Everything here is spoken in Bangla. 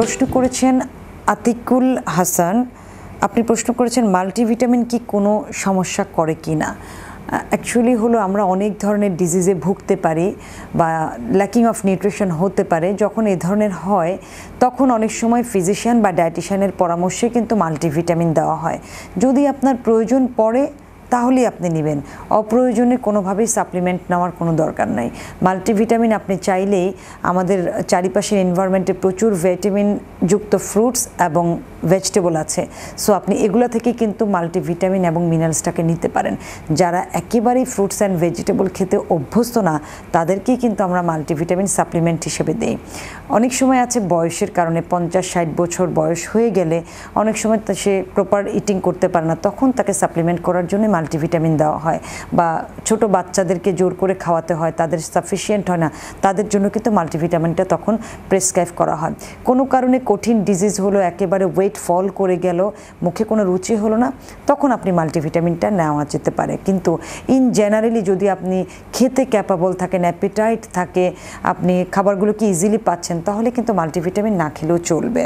প্রশ্ন করেছেন আতিকুল হাসান আপনি প্রশ্ন করেছেন মাল্টিভিটামিন কি কোনো সমস্যা করে কি না অ্যাকচুয়ালি হলো আমরা অনেক ধরনের ডিজিজে ভুগতে পারি বা ল্যাকিং অফ নিউট্রিশন হতে পারে যখন এ ধরনের হয় তখন অনেক সময় ফিজিশিয়ান বা ডায়েটিশিয়ানের পরামর্শে কিন্তু মাল্টিভিটামিন দেওয়া হয় যদি আপনার প্রয়োজন পড়ে তাহলেই আপনি নেবেন অপ্রয়োজনে কোনোভাবেই সাপ্লিমেন্ট নেওয়ার কোনো দরকার নাই মাল্টিভিটামিন আপনি চাইলেই আমাদের চারিপাশের এনভায়রনমেন্টে প্রচুর ভিটামিন যুক্ত ফ্রুটস এবং ভেজিটেবল আছে সো আপনি এগুলো থেকে কিন্তু মাল্টিভিটামিন এবং মিনারেলসটাকে নিতে পারেন যারা একেবারেই ফ্রুটস অ্যান্ড ভেজিটেবল খেতে অভ্যস্ত না তাদেরকেই কিন্তু আমরা মাল্টিভিটামিন সাপ্লিমেন্ট হিসেবে দিই অনেক সময় আছে বয়সের কারণে পঞ্চাশ ষাট বছর বয়স হয়ে গেলে অনেক সময় সে প্রপার ইটিং করতে পারে না তখন তাকে সাপ্লিমেন্ট করার জন্য মাল্টিভিটামিন দেওয়া হয় বা ছোট বাচ্চাদেরকে জোর করে খাওয়াতে হয় তাদের সাফিসিয়েন্ট হয় না তাদের জন্য কিন্তু মাল্টিভিটামিনটা তখন প্রেসক্রাইব করা হয় কোনো কারণে কঠিন ডিজিজ হলো একেবারে ওয়েট ফল করে গেল মুখে কোনো রুচি হলো না তখন আপনি মাল্টিভিটামিনটা নেওয়া যেতে পারে কিন্তু ইন জেনারেলি যদি আপনি খেতে ক্যাপাবল থাকেন অ্যাপিটাইট থাকে আপনি খাবারগুলোকে ইজিলি পাচ্ছেন তাহলে কিন্তু মাল্টিভিটামিন না খেলেও চলবে